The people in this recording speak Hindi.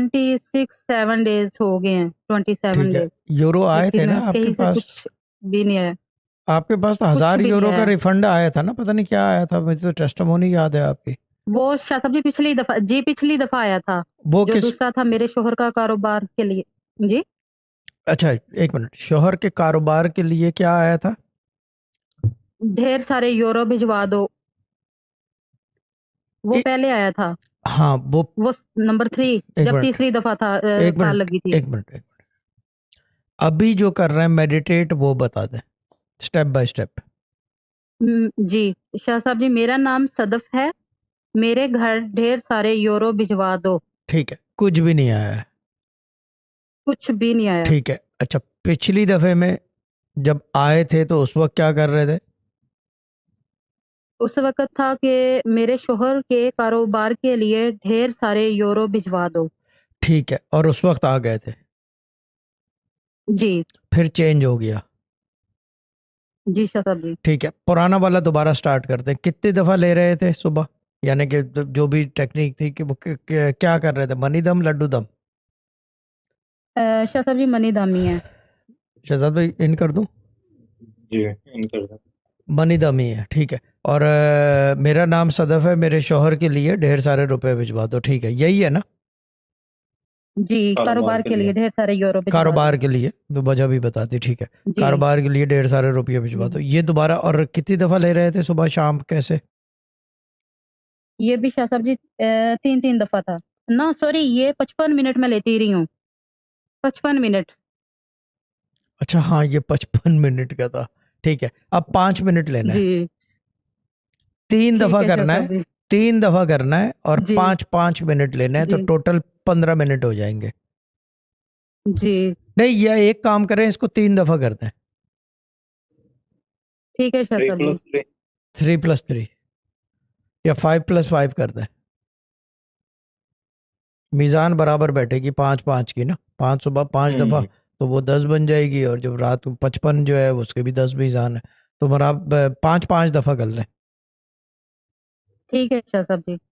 ट्वेंटी सिक्स सेवन डेज हो गए हैं ट्वेंटी सेवन डेज यूरो आए थे ना आपके पास कुछ भी नहीं आया आपके पास तो हजार यूरो का रिफंड आया था ना पता नहीं क्या आया था मुझे तो टेस्टमोनी याद है आपकी वो शाह जी पिछली दफा जी पिछली दफा आया था वो जो किस... दूसरा था मेरे शोहर का कारोबार के लिए जी अच्छा एक मिनट शोहर के कारोबार के लिए क्या आया था ढेर सारे यूरो भिजवा दो वो ए... पहले आया था हाँ वो वो नंबर थ्री जब तीसरी दफा था एक मिनट लगी थी एक मिनट एक मिनट अभी जो कर रहे हैं मेडिटेट वो बता दें step by step ji Shah साहब जी मेरा नाम सदफ है मेरे घर ढेर सारे यूरो भिजवा दो ठीक है कुछ भी नहीं आया कुछ भी नहीं आया ठीक है अच्छा पिछली दफे में जब आए थे तो उस वक्त क्या कर रहे थे उस वक्त था कि मेरे शोहर के कारोबार के लिए ढेर सारे यूरो भिजवा दो ठीक है और उस वक्त आ गए थे जी फिर चेंज हो गया जी शाह जी ठीक है पुराना वाला दोबारा स्टार्ट करते हैं कितनी दफ़ा ले रहे थे सुबह यानी कि जो भी टेक्निक थी कि वो क्या कर रहे थे मनी दम लड्डू दम शाह जी मनी दम ही है शहजाद भाई इन कर दो जी इन कर दो मनी दमी है ठीक है और आ, मेरा नाम सदफ है मेरे शोहर के लिए ढेर सारे रुपए भिजवा दो ठीक है यही है ना जी कारोबार के लिए ढेर सारे यूरो कारोबार के लिए तो वजह भी बताती ठीक है कारोबार के लिए ढेर सारे रुपये भिजवा दो ये दोबारा और कितनी दफा ले रहे थे सुबह शाम कैसे ये भी शाह साहब जी तीन तीन दफा था ना सॉरी ये पचपन मिनट में लेती रही हूँ पचपन मिनट अच्छा हाँ ये पचपन मिनट का था ठीक है अब पांच मिनट लेना है तीन दफा करना है तीन दफा करना है और पांच पांच मिनट लेना है तो टोटल पंद्रह मिनट हो जाएंगे जी नहीं यह एक काम करें इसको तीन दफा कर दें ठीक है सर थ्री प्लस थ्री या फाइव प्लस फाइव कर दें मिजान बराबर बैठेगी पांच पांच की ना पांच सुबह पांच दफा हम्म। तो वो दस बन जाएगी और जब रात पचपन जो है उसके भी दस बीजान है तो मगर आप पांच पांच दफ़ा कर लें ठीक है शाह अच्छा साहब जी